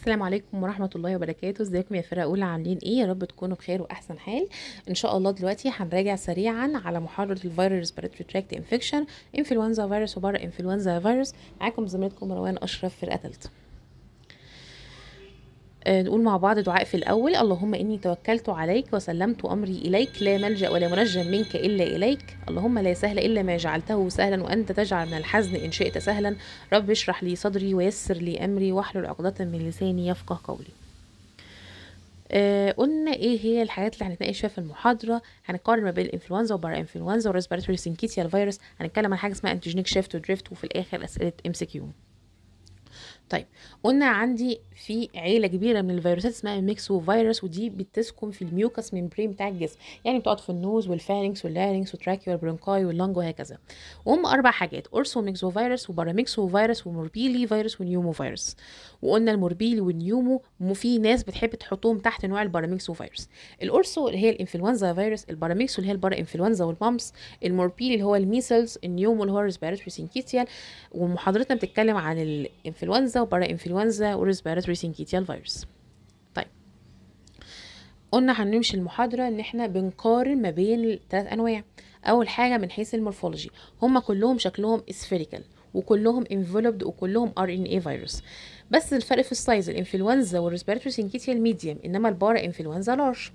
السلام عليكم ورحمه الله وبركاته ازيكم يا فرقه اولى عاملين ايه يا رب تكونوا بخير واحسن حال ان شاء الله دلوقتي هنراجع سريعا على محاضره الفيروس ريسبيرتوري تراكت انفكشن انفلونزا فيروس وبره انفلونزا فيروس معاكم زميلتكم مروان اشرف فرقه ثالثه آه، نقول مع بعض دعاء في الأول اللهم إني توكلت عليك وسلمت أمري إليك لا ملجأ ولا منجا منك إلا إليك اللهم لا سهل إلا ما جعلته سهلا وأنت تجعل من الحزن إن شئت سهلا رب اشرح لي صدري ويسر لي أمري واحلل عقدة من لساني يفقه قولي آه قلنا ايه هي الحاجات اللي هنتناقش فيها في المحاضره هنقارن ما بين الانفلونزا وبارا انفلونزا والريسبيراتوري سينكيتيا الفيروس هنتكلم عن حاجه اسمها انتيجينيك شيفت ودريفت وفي الاخر اسئله ام سي كيو طيب قلنا عندي في عيله كبيره من الفيروسات اسمها ميكسو فيروس ودي بتسكن في الميوكس ميمبرين بتاع الجسم يعني بتقعد في النوز والفارنكس واللارنكس والتراكي والبرونكاي واللنج وهكذا وهم اربع حاجات اورسو ميكسو فيروس وباراميكسو فيروس وموربيلي فيروس ونيومو فيروس وقلنا الموربيلي والنيومو في ناس بتحب تحطهم تحت نوع الباراميكسو فيروس الاورسو اللي هي الانفلونزا فيروس الباراميكسو اللي هي البرا انفلونزا والمامس الموربيلي اللي هو الميسلز النيومو اللي هو الرسبيراتوري سينكيتيال ومحاضرتنا بتتكلم عن الانفلونزا انفلونزا وبارا انفلونزا وريسبيراتوري سينكيتيال فيروس طيب قلنا هنمشي المحاضرة ان احنا بنقارن ما بين الثلاث انواع اول حاجة من حيث المورفولوجي هما كلهم شكلهم اسفيريكال وكلهم انفولوبد وكلهم ار ان اي فيروس بس الفرق في السايز الانفلونزا والريسبيراتوري سينكيتيال ميديم انما البارا انفلونزا لارج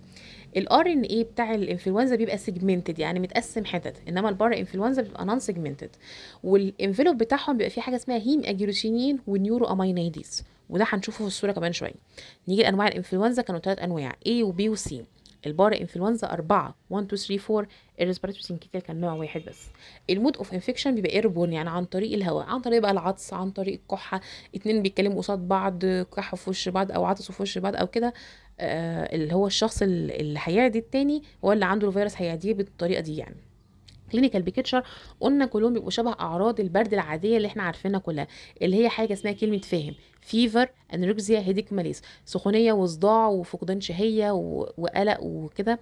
الار ان اي بتاع الانفلونزا بيبقى سيجمنتد يعني متقسم حتت انما البارا انفلونزا بيبقى نون سيجمنتد والانفلوب بتاعهم بيبقى فيه حاجه اسمها هيم اجيروشينين ونيورو امينيديز وده هنشوفه في الصوره كمان شويه نيجي لانواع الانفلونزا كانوا ثلاث انواع A و B و C البار انفلونزا 4 1 2 3 4 الريسبيراتوري سينكيتال كان نوع واحد بس المود اوف انفكشن بيبقى ايربون يعني عن طريق الهواء عن طريق بقى العطس عن طريق الكحه اتنين بيتكلموا قصاد بعض كحه في وش بعض او عطسوا في وش بعض او كده آه اللي هو الشخص اللي هيعدي التاني هو اللي عنده الفيروس هيعديه بالطريقه دي يعني كلينيكال بيكتشر قلنا كلهم بيبقوا شبه اعراض البرد العاديه اللي احنا عارفينها كلها اللي هي حاجه اسمها كلمه فاهم فيفر انوركسيا هيديك ماليس سخونيه وصداع وفقدان شهيه وقلق وكده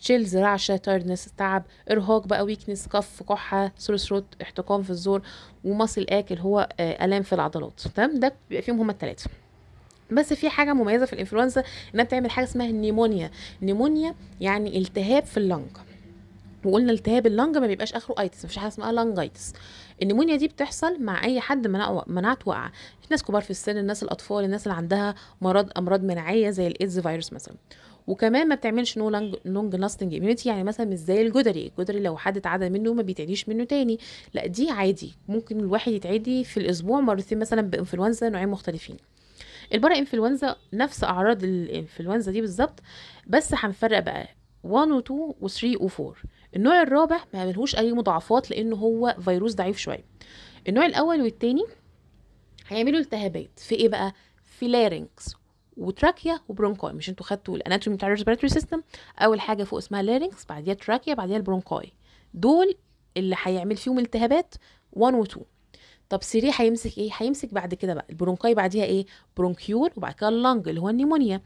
تشيلز رعشه تايردنس تعب ارهاق بقى ويكنس كف كحه سور ثروت احتقان في الزور ومصل اكل هو آه، الام في العضلات تمام ده بيبقى فيهم هما الثلاثه بس في حاجه مميزه في الانفلونزا انها بتعمل حاجه اسمها النيمونيا النيمونيا يعني التهاب في اللنج وقلنا التهاب اللنج ما بيبقاش اخره ايتس مفيش حاجه اسمها لنجايتس النمونيا دي بتحصل مع اي حد مناعته واقعه الناس كبار في السن الناس الاطفال الناس اللي عندها مرض امراض مناعيه زي الايدز فيروس مثلا وكمان ما بتعملش نو لونج لونج لاستنج يعني مثلا مش زي الجدري الجدري لو حد اتعدى منه ما بيتعديش منه تاني لا دي عادي ممكن الواحد يتعدي في الاسبوع مرتين مثلا بانفلونزا نوعين مختلفين البرا انفلونزا نفس اعراض الانفلونزا دي بالظبط بس هنفرق بقى 1 و 2 و 3 و 4 النوع الرابع ما ملهوش اي مضاعفات لان هو فيروس ضعيف شويه النوع الاول والتاني هيعملوا التهابات في ايه بقى في لارينكس وتراكيا وبرونكاي مش انتوا خدتوا الاناتومي بتاع الريسبيرتوري سيستم اول حاجه فوق اسمها لارينكس بعديها تراكيا بعديها البرونكاي دول اللي هيعمل فيهم التهابات 1 و 2 طب سيري هيمسك ايه هيمسك بعد كده بقى البرونكاي بعديها ايه برونكيول وبعد كده اللنج اللي هو النيمونيا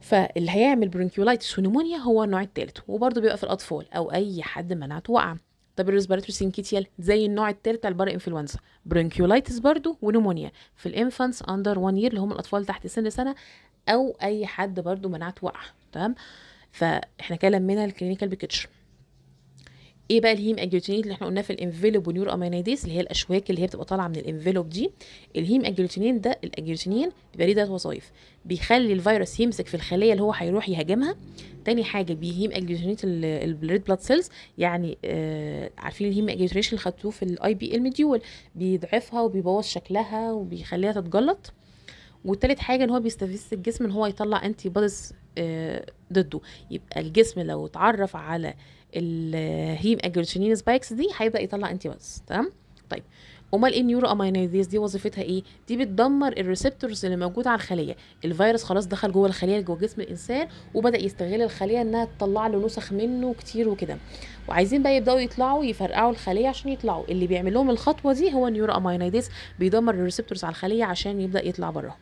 فاللي هيعمل برونكيولايتس ونمونيا هو النوع الثالث وبرضه بيبقى في الاطفال او اي حد مناعته واقعه طب الريسبيراتوري سينكيتيال زي النوع الثالث على البر انفلونزا برونكيولايتس برضه ونمونيا في الانفانتس اندر 1 يير اللي هم الاطفال تحت سن سنه او اي حد برضه مناعته واقعه تمام فاحنا كده لمينا الكلينيكال بيكتشر ايه بقى الهيم اجلوتينيت اللي احنا قلناه في الانفيلوب ونيور امينيديس اللي هي الاشواك اللي هي بتبقى طالعه من الانفيلوب دي الهيم اجلوتينين ده الاجلوتينين بيبقى ليه ثلاث وظائف بيخلي الفيروس يمسك في الخليه اللي هو هيروح يهاجمها تاني حاجه بيهيم اجلوتينيت الريد بلاد سيلز يعني آه عارفين الهيم انجلوتينيشن اللي خدتوه في الاي بي ال بيضعفها وبيبوظ شكلها وبيخليها تتجلط وتالت حاجه ان هو بيستفز الجسم ان هو يطلع انتي آه، بوديز ضده يبقى الجسم لو اتعرف على الهيم اجريشنين سبايكس دي هيبدا يطلع انتي بوديز تمام طيب امال ايه النيورو امينيزيز دي وظيفتها ايه دي بتدمر الريسبتورز اللي موجوده على الخليه الفيروس خلاص دخل جوه الخليه جوه جسم الانسان وبدا يستغل الخليه انها تطلع له نسخ منه كتير وكده وعايزين بقى يبداوا يطلعوا يفرقعوا الخليه عشان يطلعوا اللي بيعمل لهم الخطوه دي هو النيورو امينيزيز بيدمر الريسبتورز على الخليه عشان يبدا يطلع براهم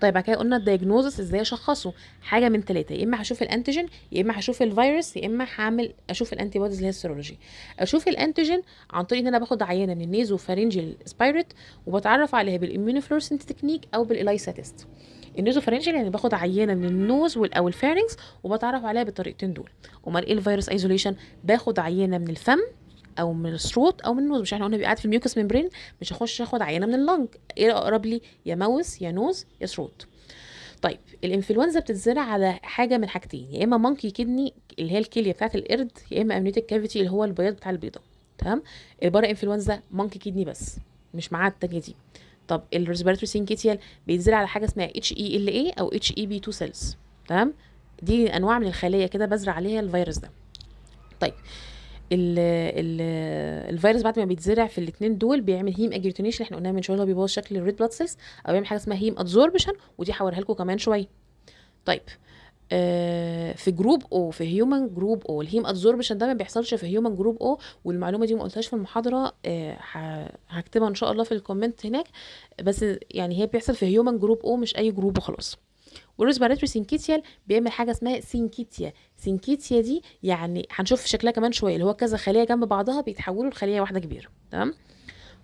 طيب بعد كده قلنا الدايجنوزس ازاي اشخصه حاجه من ثلاثه يا اما هشوف الانتيجين يا اما هشوف الفيروس يا اما هعمل اشوف الانتي بوديز اللي هي السيرولوجي اشوف الانتيجين عن طريق ان انا باخد عينه من النيزو فارنجل سبايريت وبتعرف عليها بالاميونوفلورسنت تكنيك او بالالايسا تيست النيزوفارنجل يعني باخد عينه من النوز او الفارنكس وبتعرف عليها بالطريقتين دول امال ايه الفيروس ايزوليشن باخد عينه من الفم او من الثروت او من النوز مش احنا قلنا بيقعد قاعد في الميوكس ممبرين مش هخش اخد عينه من اللنج ايه اقرب لي يا موز يا نوز يا ثروت طيب الانفلونزا بتتزرع على حاجه من حاجتين يا اما مونكي كدني اللي هي الكليه بتاعه القرد يا اما امنيوتيك كافيتي اللي هو البياض بتاع البيضه تمام البرا انفلونزا مونكي كدني بس مش معاه التانية دي طب الريسبيرتوري سينكيتيال بيتزرع على حاجه اسمها اتش اي ال اي او اتش اي بي 2 سيلز تمام دي انواع من الخليه كده بزرع عليها الفيروس ده طيب ال ال الفيروس بعد ما بيتزرع في الاثنين دول بيعمل هيم اللي احنا قلناها من شويه اللي هو بيبوظ شكل الريد بلاد سيلز او بيعمل حاجه اسمها هيم ادزوربشن ودي هوريها لكم كمان شويه طيب آه، في جروب او في هيومن جروب او الهيم ادزوربشن ده ما بيحصلش في هيومن جروب او والمعلومه دي ما قلتهاش في المحاضره آه، هكتبها ان شاء الله في الكومنت هناك بس يعني هي بيحصل في هيومن جروب او مش اي جروب وخلاص والريسبيراتوري سينكيتيال بيعمل حاجه اسمها سينكيتيا سينكيتيا دي يعني هنشوف شكلها كمان شويه اللي هو كذا خليه جنب بعضها بيتحولوا لخليه واحده كبيره تمام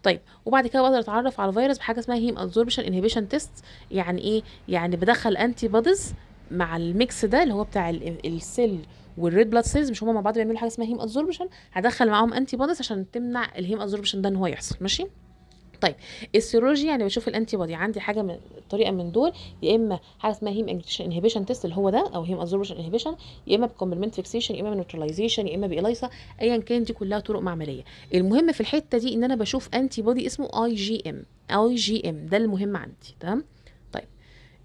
طيب وبعد كده بقدر اتعرف على الفيروس بحاجه اسمها هيم ادزوربشن انهبيشن تيست يعني ايه يعني بدخل انتي بوديز مع الميكس ده اللي هو بتاع السيل والريد بلاد سيلز مش هما مع بعض بيعملوا حاجه اسمها هيم ادزوربشن هدخل معاهم انتي بوديز عشان تمنع الهيم ادزوربشن ده ان هو يحصل ماشي طيب السيرولوجي يعني بشوف الانتي بودي عندي حاجه من طريقه من دول يا اما حاجه اسمها هيم انهبيشن تيست اللي هو ده او هيم ازوربشن انهبيشن يا اما بكومبلمنت فيكسيشن يا اما نيوتراليزيشن يا اما بإليسا ايا كان دي كلها طرق معمليه المهم في الحته دي ان انا بشوف انتي بودي اسمه اي جي ام اي جي ام ده المهم عندي تمام طيب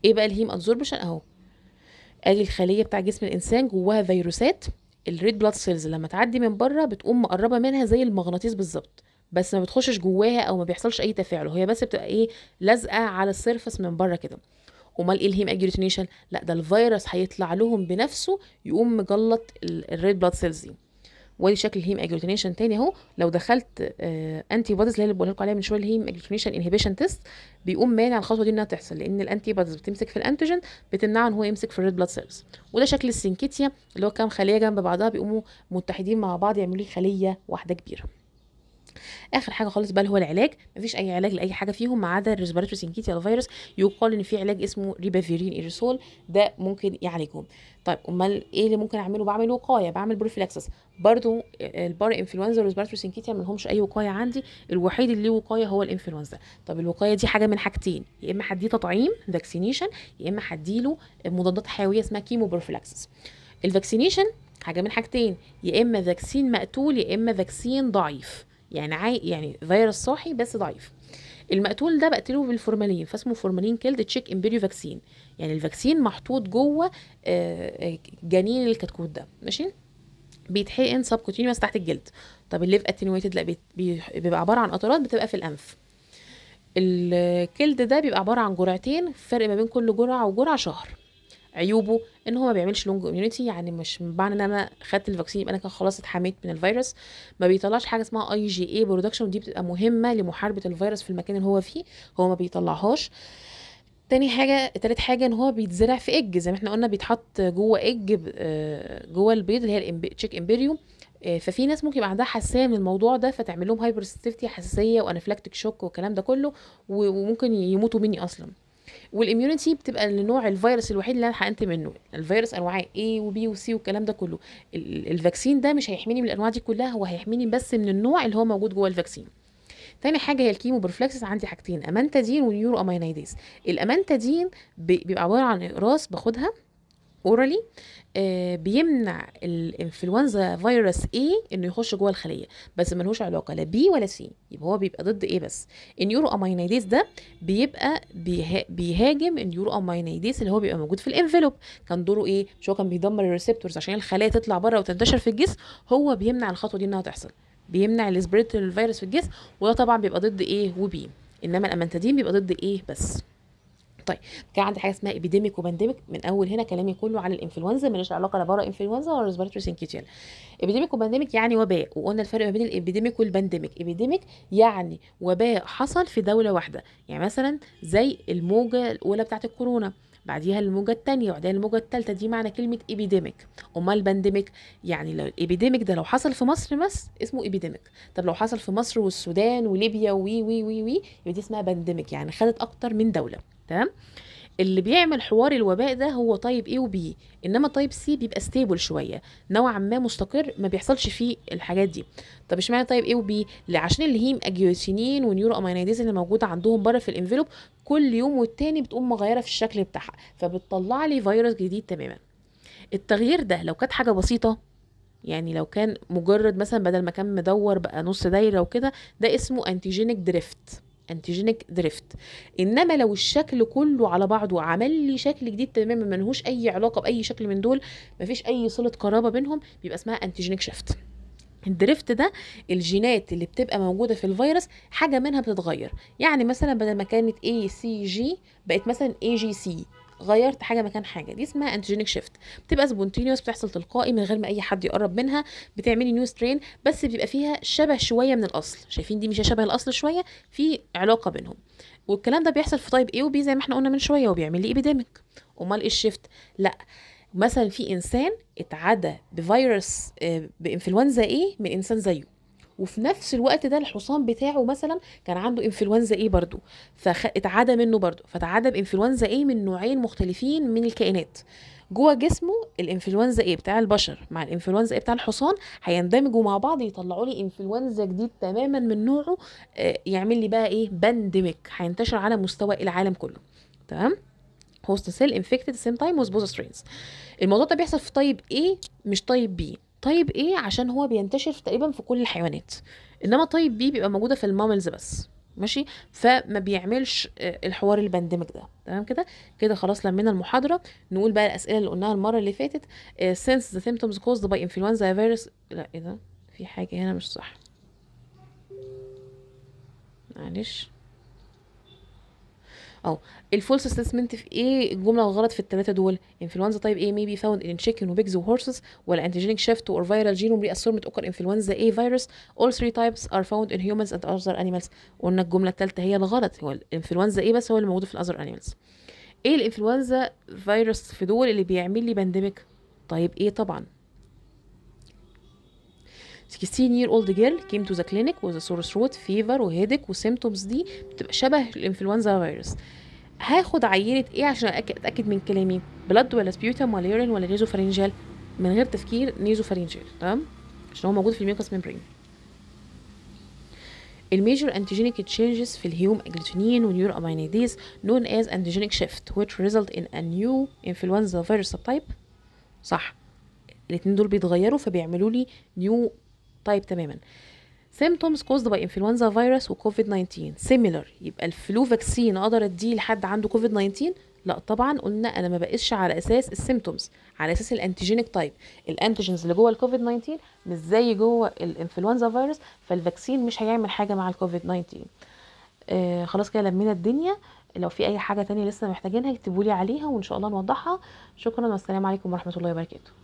ايه بقى الهيم ازوربشن اهو ادي الخليه بتاع جسم الانسان جواها فيروسات الريد بلاد سيلز لما تعدي من بره بتقوم مقربه منها زي المغناطيس بالظبط بس ما بتخشش جواها او ما بيحصلش اي تفاعل وهي بس بتبقى ايه لازقه على السيرفس من بره كده امال ايه الهيم اجريتينيشن لا ده الفيروس هيطلع لهم بنفسه يقوم مجلط الريد بلاد سيلز دي وادي شكل الهيم اجلوتينيشن تاني اهو لو دخلت آه انتي بوديز اللي بقول لكم عليها من شويه الهيم اجلوتينيشن انهبيشن تيست بيقوم مانع الخطوه دي انها تحصل لان الانتي بوديز بتمسك في الانتيجين بتمنعه ان هو يمسك في الريد بلاد سيلز وده شكل السينكيتيا اللي هو كام خليه جنب بعضها بيقوموا متحدين مع بعض يعملوا لي خليه واحده كبيره اخر حاجه خالص بقى هو العلاج مفيش اي علاج لاي حاجه فيهم ما عدا الريسبيراتوري سينكيتيال فيروس يقال ان في علاج اسمه ريبافيرين ايرسول ده ممكن يعالجهم طيب امال ايه اللي ممكن اعمله بعمل وقايه بعمل بروفيلاكسس برضو البار انفلونزا والريسبيراتوري سينكيتيا ما لهمش اي وقايه عندي الوحيد اللي ليه وقايه هو الانفلونزا طب الوقايه دي حاجه من حاجتين يا اما هديه تطعيم فاكسينيشن يا اما هديله مضادات حيويه اسمها كيمو بروفيلاكسس الفاكسينيشن حاجه من حاجتين يا اما فاكسين مقتول يا اما فاكسين ضعيف يعني عاي يعني فيروس صاحي بس ضعيف المقتول ده بقتله بالفورمالين فاسمه فورمالين كيلد تشيك امبيريو فاكسين يعني الفاكسين محطوط جوه آه، آه، جنين الكتكوت ده ماشي بيتحقن سبكوتينيوس تحت الجلد طب الليف اتنويتد لا بيبقى عباره عن قطرات بتبقى في الانف الكلد ده بيبقى عباره عن جرعتين فرق ما بين كل جرعه وجرعه شهر عيوبه ان هو ما بيعملش لونج اميونيتي يعني مش معنى ان انا خدت الفاكسين يبقى انا كان خلاص اتحميت من الفيروس ما بيطلعش حاجه اسمها اي جي اي برودكشن ودي بتبقى مهمه لمحاربه الفيروس في المكان اللي هو فيه هو ما بيطلعهاش تاني حاجة تالت حاجة ان هو بيتزرع في اج زي ما احنا قلنا بيتحط جوه اج آه، جوه البيض اللي هي تشيك امبيريوم آه، ففي ناس ممكن يبقى عندها حساسيه من الموضوع ده فتعمل لهم هايبر حساسيه وانافلاكتيك شوك والكلام ده كله وممكن يموتوا مني اصلا والاميونتي بتبقى لنوع الفيروس الوحيد اللي انا حقنت منه الفيروس انواع A و B و C والكلام ده كله الفاكسين ده مش هيحميني من الانواع دي كلها هو هيحميني بس من النوع اللي هو موجود جوه الفاكسين تاني حاجه هي الكيمو بروفلاكسس عندي حاجتين امانتادين ونيورو امينيديز الامانتادين بيبقى عباره عن اقراص باخدها اورالي آه، بيمنع الانفلونزا فيروس اي انه يخش جوه الخليه بس ملهوش علاقه لا بي ولا سي يبقى هو بيبقى ضد ايه بس النيورو امينيديز ده بيبقى بيهاجم النيورو امينيديز اللي هو بيبقى موجود في الانفلوب كان دوره ايه مش هو كان بيدمر الريسبتورز عشان الخلايا تطلع بره وتنتشر في الجسم هو بيمنع الخطوه دي انها تحصل بيمنع السبريت الفيروس في الجسم وده طبعا بيبقى ضد ايه وبي انما الامانتادين بيبقى ضد ايه بس طيب كان عندي حاجه اسمها ايبيديميك وبانديميك من اول هنا كلامي كله عن الانفلونزا ماليش علاقه لا بره انفلونزا ولا ريسبيرتوري سينكيتيال ايبيديميك وبانديميك يعني وباء وقلنا الفرق ما بين الايبيديميك والبانديميك ايبيديميك يعني وباء حصل في دوله واحده يعني مثلا زي الموجه الاولى بتاعه الكورونا بعديها الموجة الثانيه وبعدين الموجة الثالثه دي معنى كلمة ايبيديميك امال بانديميك يعني لو الايبيديميك ده لو حصل في مصر بس اسمه ايبيديميك طب لو حصل في مصر والسودان وليبيا وي وي وي وي يبقى دي اسمها بانديميك يعني خدت اكتر من دولة تمام اللي بيعمل حوار الوباء ده هو طيب ايه وبي انما طيب سي بيبقى ستيبل شويه نوعا ما مستقر ما بيحصلش فيه الحاجات دي طب اشمعنى طيب ايه وبي عشان الهيم اجيوتينين ونيورو امينيديز اللي موجوده عندهم بره في الانفلوب كل يوم والتاني بتقوم مغيره في الشكل بتاعها فبتطلع لي فيروس جديد تماما التغيير ده لو كانت حاجه بسيطه يعني لو كان مجرد مثلا بدل ما كان مدور بقى نص دايره وكده ده اسمه انتيجينيك دريفت انتيجينيك دريفت انما لو الشكل كله على بعضه عمل لي شكل جديد تماما ملهوش اي علاقه باي شكل من دول مفيش اي صله قرابه بينهم بيبقى اسمها انتيجينيك شيفت الدريفت ده الجينات اللي بتبقى موجوده في الفيروس حاجه منها بتتغير يعني مثلا بدل ما كانت اي سي جي بقت مثلا اي جي سي غيرت حاجه مكان حاجه دي اسمها انتجينيك شيفت بتبقى سبونتينيوس بتحصل تلقائي من غير ما اي حد يقرب منها بتعملي نيو سترين بس بيبقى فيها شبه شويه من الاصل شايفين دي مش شبه الاصل شويه في علاقه بينهم والكلام ده بيحصل في تايب اي وبي زي ما احنا قلنا من شويه وبيعمل لي ايبيديميك امال ايه الشيفت لا مثلا في انسان اتعدى بفيروس آه، بانفلونزا ايه من انسان زيه وفي نفس الوقت ده الحصان بتاعه مثلا كان عنده انفلونزا ايه برضو فاتعدى منه برضو فتعدى بانفلونزا ايه من نوعين مختلفين من الكائنات جوه جسمه الانفلونزا ايه بتاع البشر مع الانفلونزا ايه بتاع الحصان هيندمجوا مع بعض يطلعوا لي انفلونزا جديد تماما من نوعه آه، يعمل لي بقى ايه بانديميك هينتشر على مستوى العالم كله تمام هوست سيل انفكتد سيم تايم وذ both سترينز الموضوع ده بيحصل في طيب A مش طيب B طيب ايه عشان هو بينتشر تقريبا في كل الحيوانات انما طيب بي بيبقى موجوده في الماملز بس ماشي فما بيعملش آه، الحوار البانديميك ده تمام كده كده خلاص لمينا المحاضره نقول بقى الاسئله اللي قلناها المره اللي فاتت آه، since the symptoms caused by influenza virus لا ايه ده في حاجه هنا مش صح معلش اهو الفولس ستيتمنت في ايه الجمله الغلط في الثلاثه دول انفلونزا تايب ايه ميبي فاوند ان تشيكن وبيجز وهورسز ولا انتجينيك شيفت اور فايرال جينوم ري ريأسورمنت اوكر انفلونزا ايه فيروس اول ثري تايبس ار فاوند ان هيومنز اند اذر انيمالز قلنا الجمله الثالثه هي الغلط هو الانفلونزا ايه بس هو اللي موجود في الاذر انيمالز ايه الانفلونزا فيروس في دول اللي بيعمل لي بانديميك طيب ايه طبعا 16 year old girl came to the clinic with a sore throat fever headache و symptoms دي بتبقى شبه الانفلونزا فيروس هاخد عينه ايه عشان اتاكد من كلامي بلد ولا سبيوتم ولا يورين ولا نيزو فارنجال من غير تفكير نيزو فارنجال تمام عشان هو موجود في الميوكاس ميمبرين major antigenic changes في الهيوم agglutinin ونيور امينيديز known as antigenic shift which result in a new influenza virus subtype صح الاتنين دول بيتغيروا فبيعملوا لي نيو طيب تماما symptoms caused by influenza virus وكوفيد 19 similar يبقى الفلو فاكسين اقدر اديه لحد عنده كوفيد 19 لا طبعا قلنا انا ما بقيسش على اساس السيمتومز على اساس الانتيجينيك تايب الانتيجينز اللي جوه الكوفيد 19 مش زي جوه الانفلونزا فيروس فالفاكسين مش هيعمل حاجه مع الكوفيد 19 آه خلاص كده لمينا الدنيا لو في اي حاجه تانية لسه محتاجينها اكتبوا لي عليها وان شاء الله نوضحها شكرا والسلام عليكم ورحمه الله وبركاته